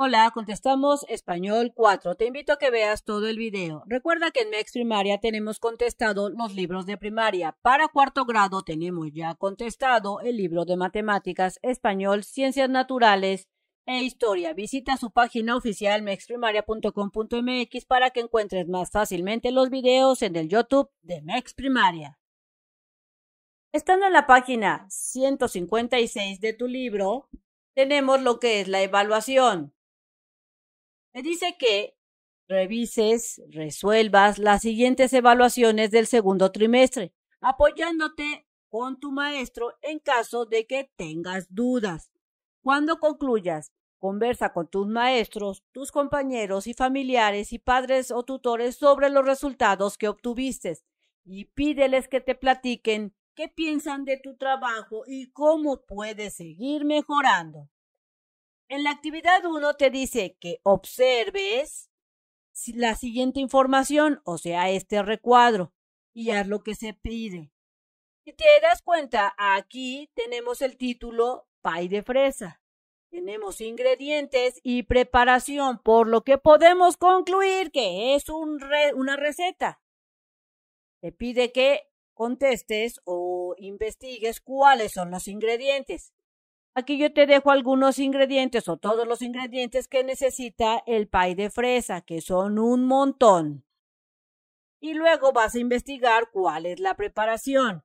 Hola, contestamos español 4. Te invito a que veas todo el video. Recuerda que en Mex Primaria tenemos contestado los libros de primaria. Para cuarto grado tenemos ya contestado el libro de matemáticas, español, ciencias naturales e historia. Visita su página oficial mexprimaria.com.mx para que encuentres más fácilmente los videos en el YouTube de Mex Primaria. Estando en la página 156 de tu libro, tenemos lo que es la evaluación. Me dice que revises, resuelvas las siguientes evaluaciones del segundo trimestre, apoyándote con tu maestro en caso de que tengas dudas. Cuando concluyas, conversa con tus maestros, tus compañeros y familiares y padres o tutores sobre los resultados que obtuviste y pídeles que te platiquen qué piensan de tu trabajo y cómo puedes seguir mejorando. En la actividad 1 te dice que observes la siguiente información, o sea, este recuadro, y haz lo que se pide. Si te das cuenta, aquí tenemos el título pay de fresa. Tenemos ingredientes y preparación, por lo que podemos concluir que es una receta. Te pide que contestes o investigues cuáles son los ingredientes. Aquí yo te dejo algunos ingredientes o todos los ingredientes que necesita el pie de fresa, que son un montón. Y luego vas a investigar cuál es la preparación.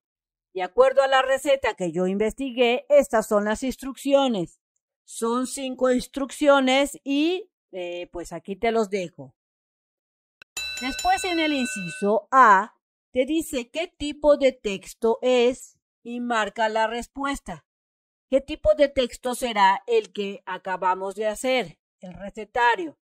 De acuerdo a la receta que yo investigué, estas son las instrucciones. Son cinco instrucciones y eh, pues aquí te los dejo. Después en el inciso A te dice qué tipo de texto es y marca la respuesta. ¿Qué tipo de texto será el que acabamos de hacer? El recetario.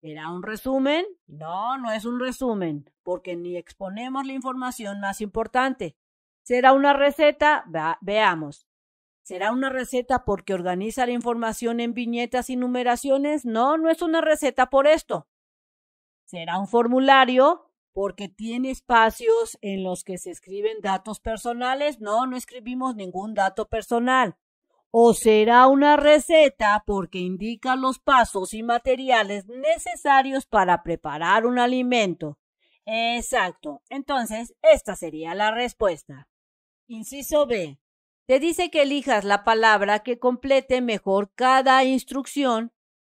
¿Será un resumen? No, no es un resumen, porque ni exponemos la información más importante. ¿Será una receta? veamos. ¿Será una receta porque organiza la información en viñetas y numeraciones? No, no es una receta por esto. ¿Será un formulario? porque tiene espacios en los que se escriben datos personales. No, no escribimos ningún dato personal o será una receta porque indica los pasos y materiales necesarios para preparar un alimento. Exacto. Entonces, esta sería la respuesta. Inciso B. Te dice que elijas la palabra que complete mejor cada instrucción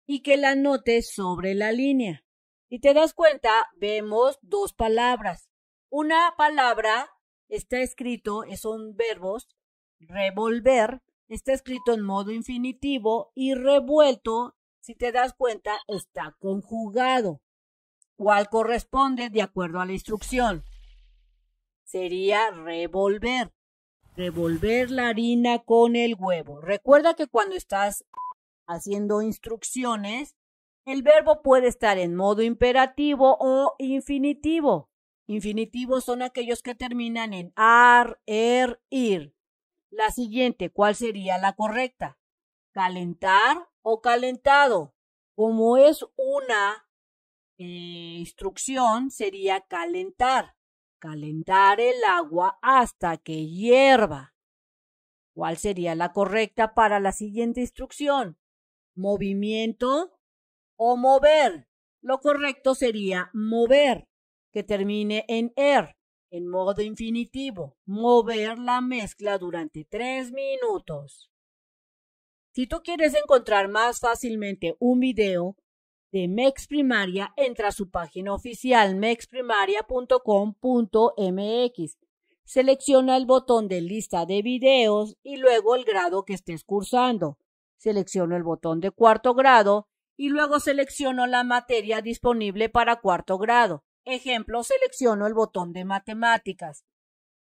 y que la notes sobre la línea. Y te das cuenta, vemos dos palabras. Una palabra está escrito, son verbos, revolver, está escrito en modo infinitivo y revuelto, si te das cuenta, está conjugado. ¿Cuál corresponde de acuerdo a la instrucción? Sería revolver. Revolver la harina con el huevo. Recuerda que cuando estás haciendo instrucciones, el verbo puede estar en modo imperativo o infinitivo. Infinitivos son aquellos que terminan en ar, er, ir. La siguiente, ¿cuál sería la correcta? ¿Calentar o calentado? Como es una eh, instrucción, sería calentar. Calentar el agua hasta que hierva. ¿Cuál sería la correcta para la siguiente instrucción? ¿Movimiento o mover? Lo correcto sería mover, que termine en er en modo infinitivo, mover la mezcla durante tres minutos. Si tú quieres encontrar más fácilmente un video de Mex Primaria, entra a su página oficial mexprimaria.com.mx. Selecciona el botón de lista de videos y luego el grado que estés cursando. Selecciono el botón de cuarto grado y luego selecciono la materia disponible para cuarto grado. Ejemplo, selecciono el botón de matemáticas.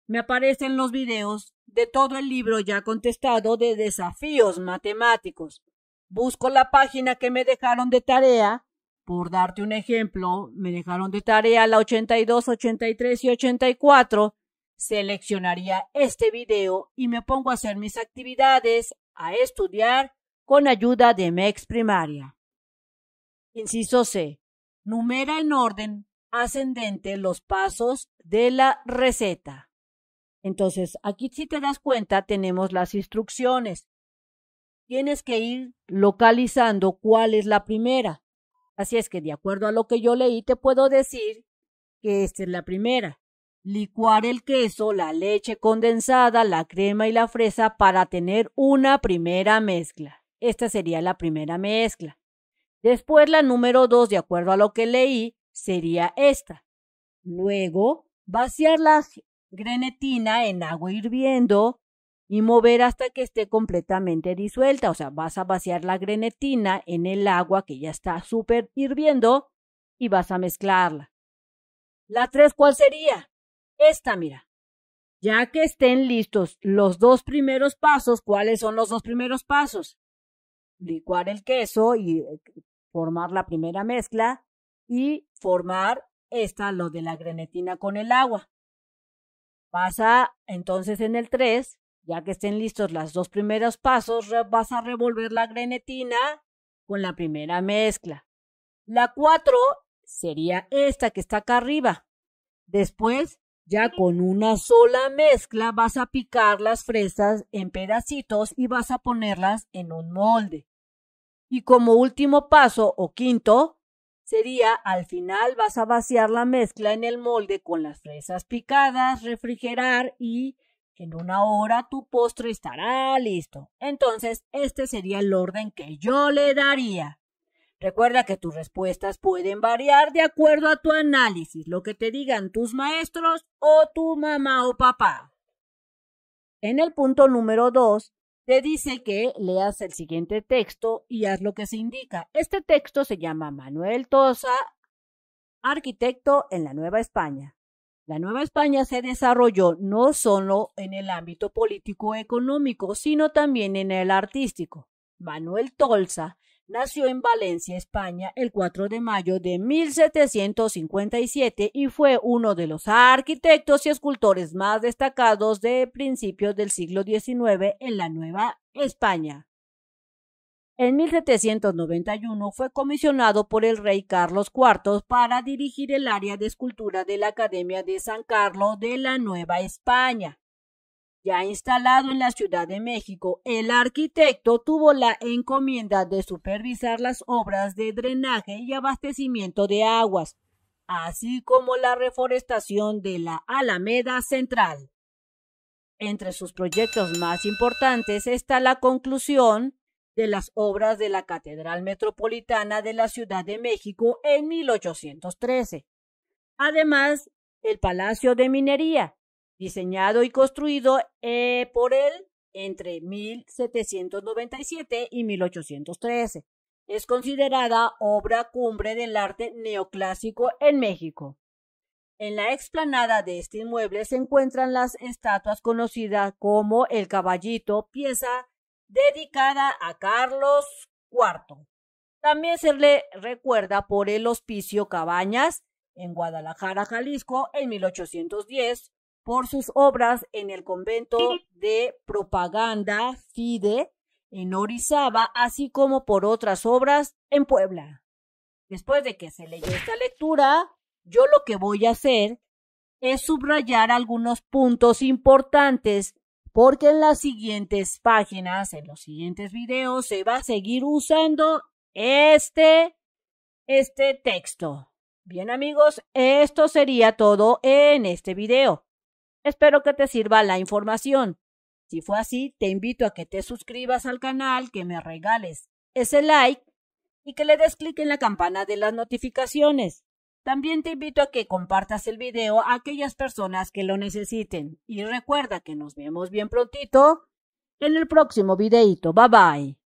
Me aparecen los videos de todo el libro ya contestado de desafíos matemáticos. Busco la página que me dejaron de tarea. Por darte un ejemplo, me dejaron de tarea la 82, 83 y 84. Seleccionaría este video y me pongo a hacer mis actividades, a estudiar con ayuda de MEX primaria. Inciso C. Numera en orden ascendente los pasos de la receta. Entonces, aquí si te das cuenta, tenemos las instrucciones. Tienes que ir localizando cuál es la primera. Así es que, de acuerdo a lo que yo leí, te puedo decir que esta es la primera. Licuar el queso, la leche condensada, la crema y la fresa para tener una primera mezcla. Esta sería la primera mezcla. Después la número dos, de acuerdo a lo que leí, sería esta. Luego, vaciar la grenetina en agua hirviendo y mover hasta que esté completamente disuelta. O sea, vas a vaciar la grenetina en el agua que ya está súper hirviendo y vas a mezclarla. La tres, ¿cuál sería? Esta, mira. Ya que estén listos los dos primeros pasos, ¿cuáles son los dos primeros pasos? Licuar el queso y eh, formar la primera mezcla, y formar esta, lo de la grenetina con el agua. Pasa entonces en el 3, ya que estén listos los dos primeros pasos, vas a revolver la grenetina con la primera mezcla. La 4 sería esta que está acá arriba. Después, ya con una sola mezcla, vas a picar las fresas en pedacitos y vas a ponerlas en un molde. Y como último paso o quinto, sería al final vas a vaciar la mezcla en el molde con las fresas picadas, refrigerar y en una hora tu postre estará listo. Entonces, este sería el orden que yo le daría. Recuerda que tus respuestas pueden variar de acuerdo a tu análisis, lo que te digan tus maestros o tu mamá o papá. En el punto número 2, te dice que leas el siguiente texto y haz lo que se indica. Este texto se llama Manuel Tosa, arquitecto en la Nueva España. La Nueva España se desarrolló no solo en el ámbito político-económico, sino también en el artístico. Manuel Tolsa Nació en Valencia, España, el 4 de mayo de 1757 y fue uno de los arquitectos y escultores más destacados de principios del siglo XIX en la Nueva España. En 1791 fue comisionado por el rey Carlos IV para dirigir el área de escultura de la Academia de San Carlos de la Nueva España. Ya instalado en la Ciudad de México, el arquitecto tuvo la encomienda de supervisar las obras de drenaje y abastecimiento de aguas, así como la reforestación de la Alameda Central. Entre sus proyectos más importantes está la conclusión de las obras de la Catedral Metropolitana de la Ciudad de México en 1813. Además, el Palacio de Minería, diseñado y construido eh, por él entre 1797 y 1813. Es considerada obra cumbre del arte neoclásico en México. En la explanada de este inmueble se encuentran las estatuas conocidas como El Caballito, pieza dedicada a Carlos IV. También se le recuerda por el Hospicio Cabañas en Guadalajara, Jalisco, en 1810, por sus obras en el convento de propaganda FIDE en Orizaba, así como por otras obras en Puebla. Después de que se leyó esta lectura, yo lo que voy a hacer es subrayar algunos puntos importantes porque en las siguientes páginas, en los siguientes videos, se va a seguir usando este, este texto. Bien amigos, esto sería todo en este video. Espero que te sirva la información. Si fue así, te invito a que te suscribas al canal, que me regales ese like y que le des clic en la campana de las notificaciones. También te invito a que compartas el video a aquellas personas que lo necesiten. Y recuerda que nos vemos bien prontito en el próximo videito. Bye bye.